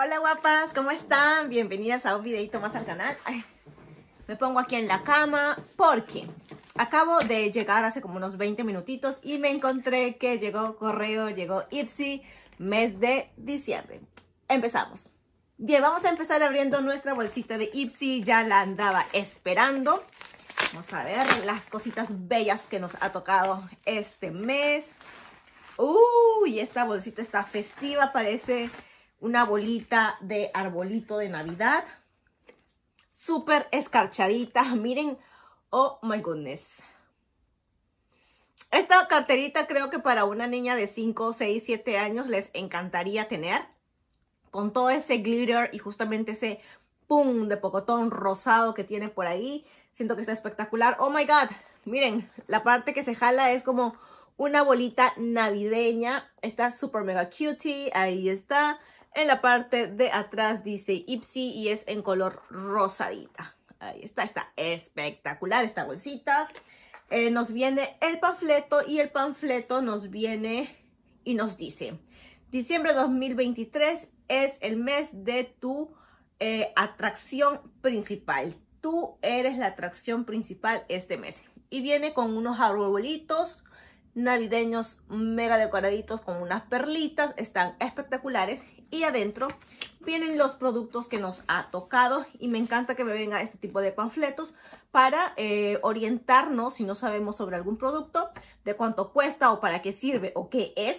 Hola guapas, ¿cómo están? Bienvenidas a un videito más al canal. me pongo aquí en la cama porque acabo de llegar hace como unos 20 minutitos y me encontré que llegó correo, llegó Ipsy, mes de diciembre. Empezamos. Bien, vamos a empezar abriendo nuestra bolsita de Ipsy, ya la andaba esperando. Vamos a ver las cositas bellas que nos ha tocado este mes. Uy, esta bolsita está festiva, parece una bolita de arbolito de Navidad. Súper escarchadita. Miren, oh my goodness. Esta carterita creo que para una niña de 5, 6, 7 años les encantaría tener. Con todo ese glitter y justamente ese pum de pocotón rosado que tiene por ahí. Siento que está espectacular. Oh my god, miren, la parte que se jala es como una bolita navideña. Está súper mega cutie, ahí está. En la parte de atrás dice Ipsy y es en color rosadita. Ahí está, está espectacular esta bolsita. Eh, nos viene el panfleto y el panfleto nos viene y nos dice, diciembre 2023 es el mes de tu eh, atracción principal. Tú eres la atracción principal este mes. Y viene con unos arbolitos navideños mega decoraditos con unas perlitas. Están espectaculares y adentro vienen los productos que nos ha tocado y me encanta que me venga este tipo de panfletos para eh, orientarnos si no sabemos sobre algún producto, de cuánto cuesta o para qué sirve o qué es,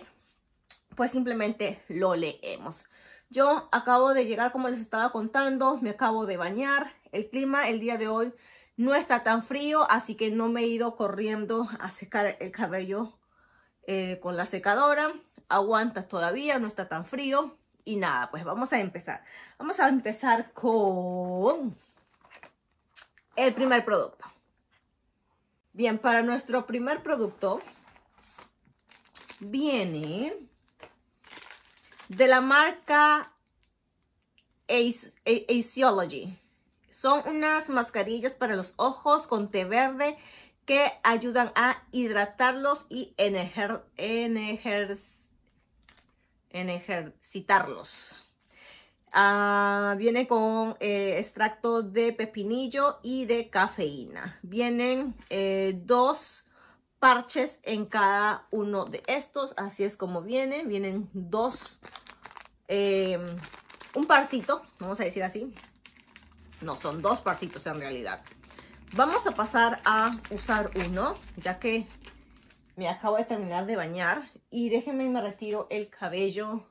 pues simplemente lo leemos. Yo acabo de llegar como les estaba contando, me acabo de bañar, el clima el día de hoy no está tan frío, así que no me he ido corriendo a secar el cabello eh, con la secadora, aguanta todavía, no está tan frío, y nada, pues vamos a empezar. Vamos a empezar con el primer producto. Bien, para nuestro primer producto viene de la marca Asiology. Son unas mascarillas para los ojos con té verde que ayudan a hidratarlos y en en ejercitarlos. Ah, viene con eh, extracto de pepinillo y de cafeína. Vienen eh, dos parches en cada uno de estos. Así es como vienen. Vienen dos, em, un parcito, vamos a decir así. No, son dos parcitos en realidad. Vamos a pasar a usar uno, ya que me acabo de terminar de bañar y déjenme me retiro el cabello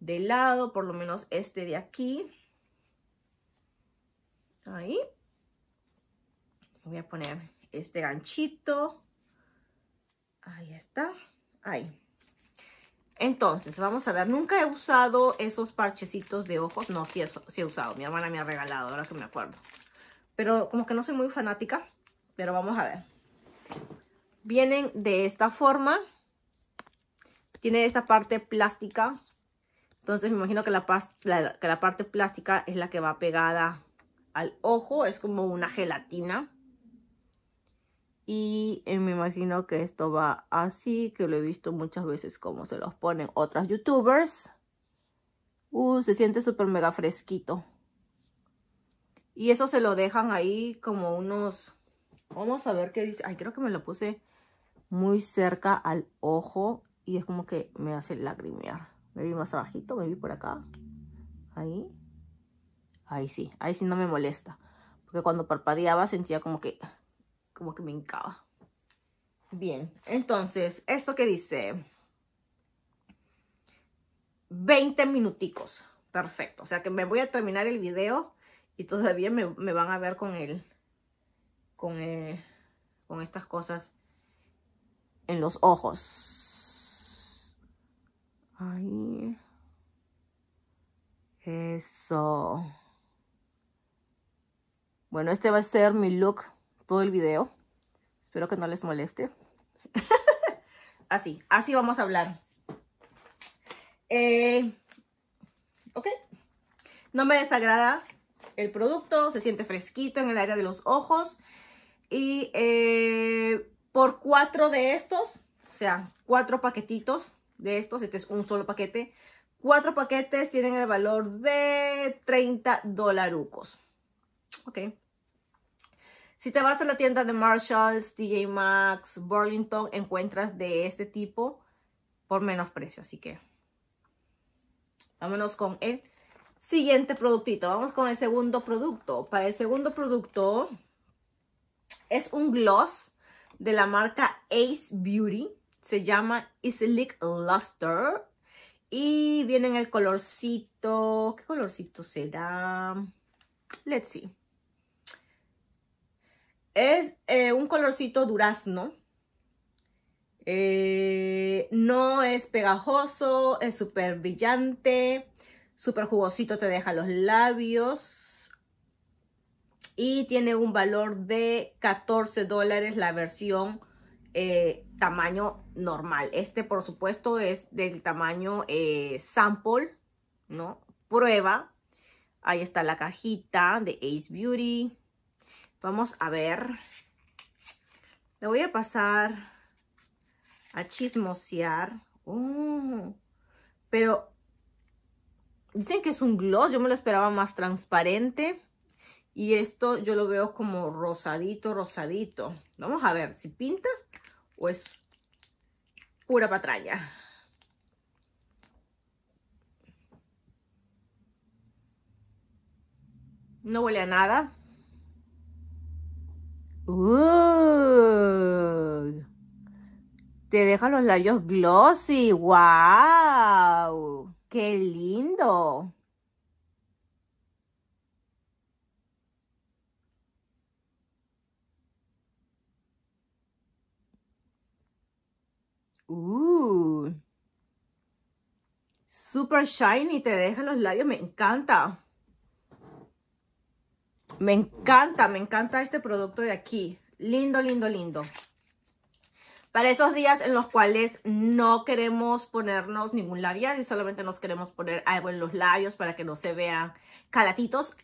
de lado, por lo menos este de aquí. Ahí. Voy a poner este ganchito. Ahí está. Ahí. Entonces, vamos a ver. Nunca he usado esos parchecitos de ojos. No, sí, eso, sí he usado. Mi hermana me ha regalado, ahora que me acuerdo. Pero como que no soy muy fanática. Pero vamos a ver. Vienen de esta forma. Tiene esta parte plástica. Entonces me imagino que la, que la parte plástica es la que va pegada al ojo. Es como una gelatina. Y eh, me imagino que esto va así, que lo he visto muchas veces como se los ponen otras youtubers. Uh, se siente súper mega fresquito. Y eso se lo dejan ahí como unos... Vamos a ver qué dice. Ay, creo que me lo puse muy cerca al ojo y es como que me hace lagrimear. Me vi más abajito, me vi por acá. Ahí. Ahí sí, ahí sí no me molesta. Porque cuando parpadeaba sentía como que, como que me hincaba. Bien, entonces, esto que dice... 20 minuticos. Perfecto. O sea que me voy a terminar el video y todavía me, van a ver con él con, eh, con estas cosas en los ojos. Ahí Eso. Bueno, este va a ser mi look todo el video. Espero que no les moleste. así, así vamos a hablar. Eh, ok. No me desagrada el producto. Se siente fresquito en el área de los ojos. Y... Eh, por cuatro de estos, o sea, cuatro paquetitos de estos, este es un solo paquete, cuatro paquetes tienen el valor de 30 dolarucos. Ok. Si te vas a la tienda de Marshalls, TJ Maxx, Burlington, encuentras de este tipo por menos precio. Así que vámonos con el siguiente productito. Vamos con el segundo producto. Para el segundo producto es un gloss de la marca Ace Beauty. Se llama Islick Luster. Y viene en el colorcito... ¿Qué colorcito será? Let's see. Es eh, un colorcito durazno. Eh, no es pegajoso, es súper brillante, súper jugosito, te deja los labios y tiene un valor de 14 dólares la versión eh, tamaño normal. Este, por supuesto, es del tamaño eh, sample, ¿no? Prueba. Ahí está la cajita de Ace Beauty. Vamos a ver. Le voy a pasar a chismosear. Oh. pero dicen que es un gloss. Yo me lo esperaba más transparente. Y esto yo lo veo como rosadito, rosadito. Vamos a ver si pinta o es pura patraña. No huele a nada. te deja los labios glossy. ¡Wow! ¡Qué lindo! Super shiny, te deja los labios, me encanta. Me encanta, me encanta este producto de aquí. Lindo, lindo, lindo. Para esos días en los cuales no queremos ponernos ningún labial y solamente nos queremos poner algo en los labios para que no se vean calatitos,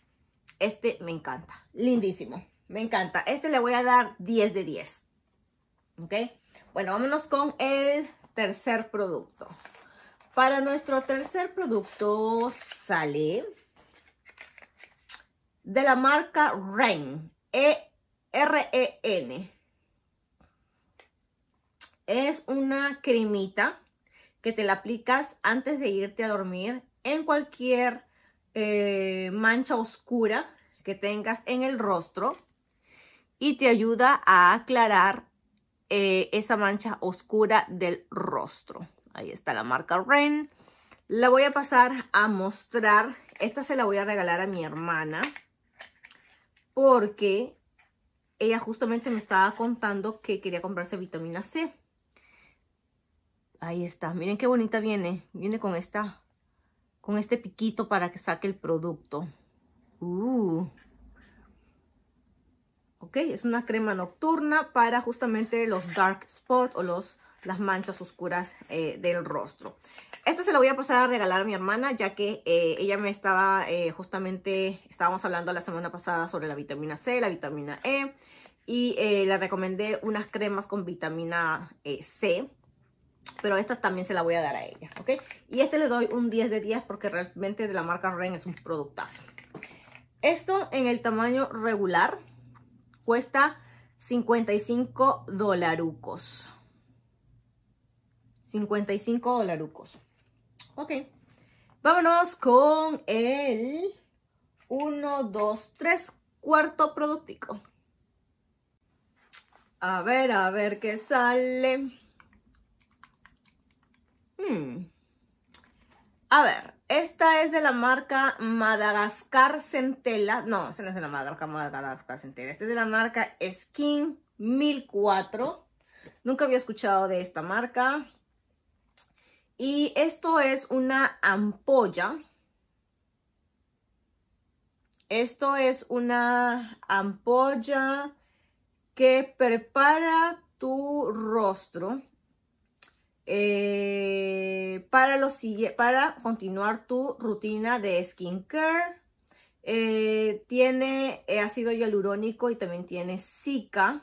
este me encanta. Lindísimo, me encanta. Este le voy a dar 10 de 10. ¿Ok? Bueno, vámonos con el tercer producto. Para nuestro tercer producto sale de la marca REN. E-R-E-N. Es una cremita que te la aplicas antes de irte a dormir en cualquier eh, mancha oscura que tengas en el rostro y te ayuda a aclarar eh, esa mancha oscura del rostro. Ahí está la marca Ren. La voy a pasar a mostrar. Esta se la voy a regalar a mi hermana. Porque ella justamente me estaba contando que quería comprarse vitamina C. Ahí está. Miren qué bonita viene. Viene con esta, con este piquito para que saque el producto. Uh, ¿ok? Es una crema nocturna para justamente los dark spots o los, las manchas oscuras eh, del rostro. Esta se la voy a pasar a regalar a mi hermana, ya que eh, ella me estaba eh, justamente, estábamos hablando la semana pasada sobre la vitamina C, la vitamina E, y le recomendé unas cremas con vitamina C, pero esta también se la voy a dar a ella, ¿ok? Y este le doy un 10 de 10 porque realmente de la marca Ren es un productazo. Esto en el tamaño regular, cuesta 55 dolarucos. 55 dolarucos. Ok. Vámonos con el 1, 2, 3, cuarto productico. A ver, a ver qué sale. Hmm. A ver, esta es de la marca Madagascar Centella. No, esta no es de la marca Madagascar Centella. Esta es de la marca Skin 1004. Nunca había escuchado de esta marca. Y esto es una ampolla. Esto es una ampolla que prepara tu rostro eh, para, continuar tu rutina de skincare. Eh, tiene eh, ácido hialurónico y también tiene Zika,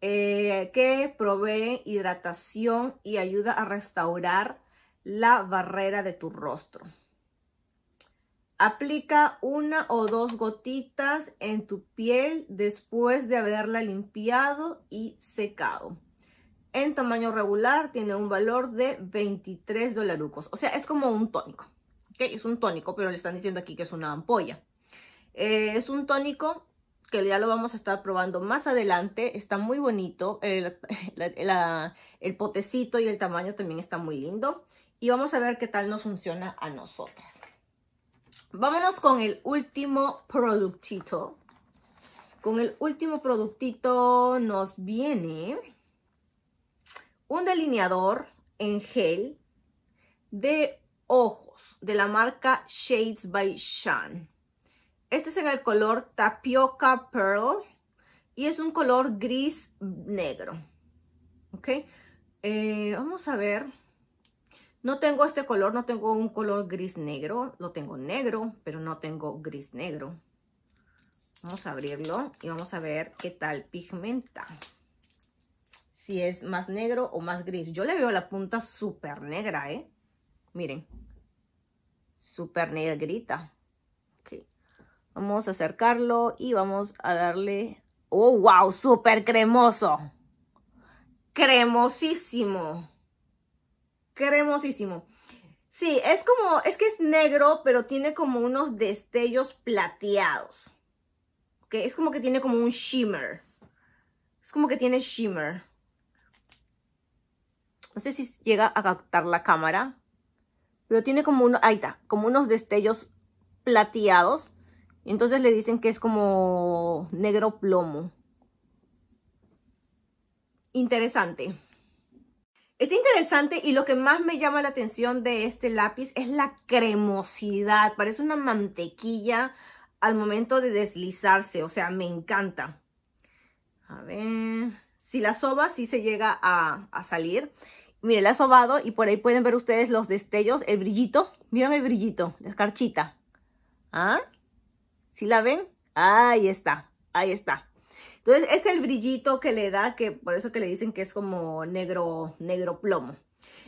que provee hidratación y ayuda a restaurar la barrera de tu rostro. Aplica una o dos gotitas en tu piel después de haberla limpiado y secado en tamaño regular tiene un valor de 23 dolarucos. O sea, es como un tónico. ¿okay? Es un tónico, pero le están diciendo aquí que es una ampolla. Eh, es un tónico que ya lo vamos a estar probando más adelante. Está muy bonito. El, el potecito y el tamaño también está muy lindo. Y vamos a ver qué tal nos funciona a nosotras. Vámonos con el último productito. Con el último productito nos viene un delineador en gel de ojos de la marca Shades by Shan. Este es en el color Tapioca Pearl y es un color gris negro. ¿Ok? Eh, vamos a ver. No tengo este color, no tengo un color gris negro. Lo tengo negro, pero no tengo gris negro. Vamos a abrirlo y vamos a ver qué tal pigmenta si es más negro o más gris. Yo le veo la punta súper negra, ¿eh? Miren, súper negrita. Vamos a acercarlo y vamos a darle... ¡Oh, wow! ¡Súper cremoso! ¡Cremosísimo! ¡Cremosísimo! Sí, es como... Es que es negro, pero tiene como unos destellos plateados. ¿Ok? Es como que tiene como un shimmer. Es como que tiene shimmer. No sé si llega a captar la cámara. Pero tiene como uno, ahí está, como unos destellos plateados. Entonces le dicen que es como negro plomo. Interesante. Está interesante y lo que más me llama la atención de este lápiz es la cremosidad. Parece una mantequilla al momento de deslizarse. O sea, me encanta. A ver... Si la soba sí se llega a, a salir. Mire, la ha sobado y por ahí pueden ver ustedes los destellos, el brillito. Mírame el brillito, la escarchita. ¿Ah? ¿Sí la ven? Ahí está, ahí está. Entonces, es el brillito que le da, que por eso que le dicen que es como negro, negro plomo.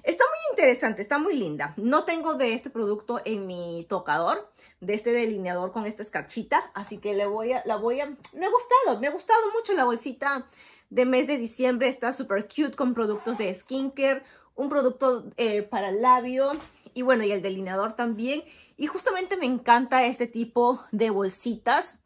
Está muy interesante, está muy linda. No tengo de este producto en mi tocador, de este delineador con esta escarchita, así que le voy a, la voy a, me ha gustado, me ha gustado mucho la bolsita de mes de diciembre está super cute con productos de skincare, un producto eh, para labio y bueno, y el delineador también. Y justamente me encanta este tipo de bolsitas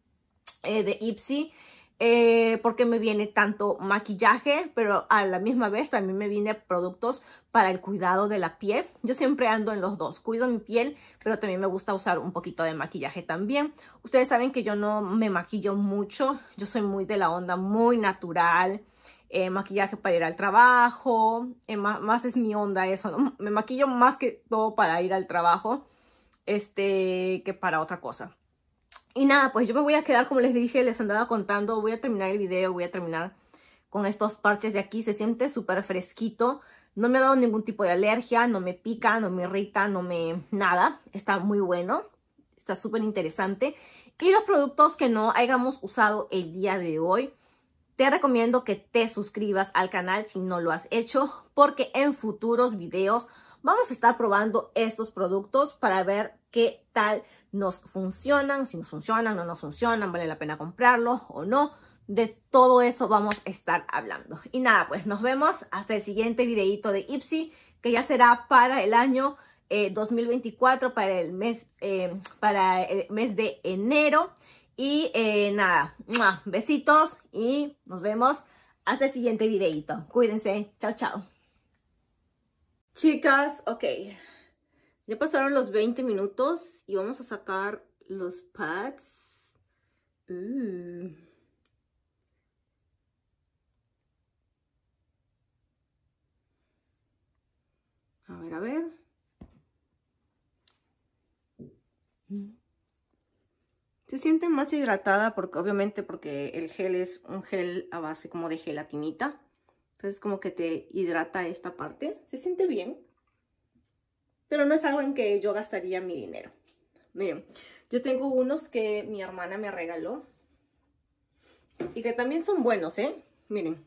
eh, de Ipsy. Eh, porque me viene tanto maquillaje, pero a la misma vez también me viene productos para el cuidado de la piel. Yo siempre ando en los dos, cuido mi piel, pero también me gusta usar un poquito de maquillaje también. Ustedes saben que yo no me maquillo mucho, yo soy muy de la onda, muy natural. Eh, maquillaje para ir al trabajo, eh, más, es mi onda eso, me maquillo más que todo para ir al trabajo, este, que para otra cosa. Y nada, pues yo me voy a quedar, como les dije, les andaba contando, voy a terminar el video, voy a terminar con estos parches de aquí, se siente súper fresquito, no me ha dado ningún tipo de alergia, no me pica, no me irrita, no me... nada, está muy bueno, está súper interesante. Y los productos que no hayamos usado el día de hoy, te recomiendo que te suscribas al canal si no lo has hecho, porque en futuros videos vamos a estar probando estos productos para ver qué tal nos funcionan, si nos funcionan, no nos funcionan, vale la pena comprarlos o no. De todo eso vamos a estar hablando. Y nada, pues nos vemos hasta el siguiente videito de Ipsy, que ya será para el año 2024, eh, para el mes, eh, para el mes de enero. Y eh, nada, besitos y nos vemos hasta el siguiente videito. Cuídense, chao, chao. Chicas, ok. Ya pasaron los 20 minutos y vamos a sacar los pads. Mm. A ver, a ver. Mm. Se siente más hidratada porque obviamente porque el gel es un gel a base como de gelatinita. Entonces como que te hidrata esta parte. Se siente bien pero no es algo en que yo gastaría mi dinero. Miren, yo tengo unos que mi hermana me regaló y que también son buenos, ¿eh? Miren,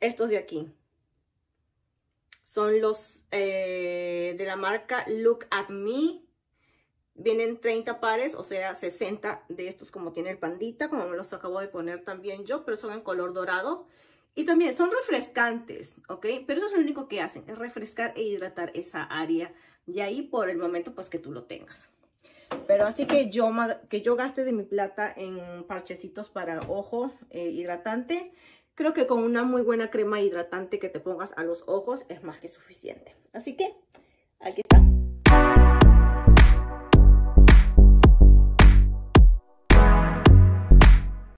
estos de aquí son los eh, de la marca Look at Me. Vienen 30 pares, o sea, 60 de estos como tiene el pandita, como me los acabo de poner también yo, pero son en color dorado. Y también son refrescantes, ¿ok? Pero eso es lo único que hacen, es refrescar e hidratar esa área. Y ahí por el momento, pues que tú lo tengas. Pero así que yo, que yo gaste de mi plata en parchecitos para ojo eh, hidratante, creo que con una muy buena crema hidratante que te pongas a los ojos es más que suficiente. Así que aquí está.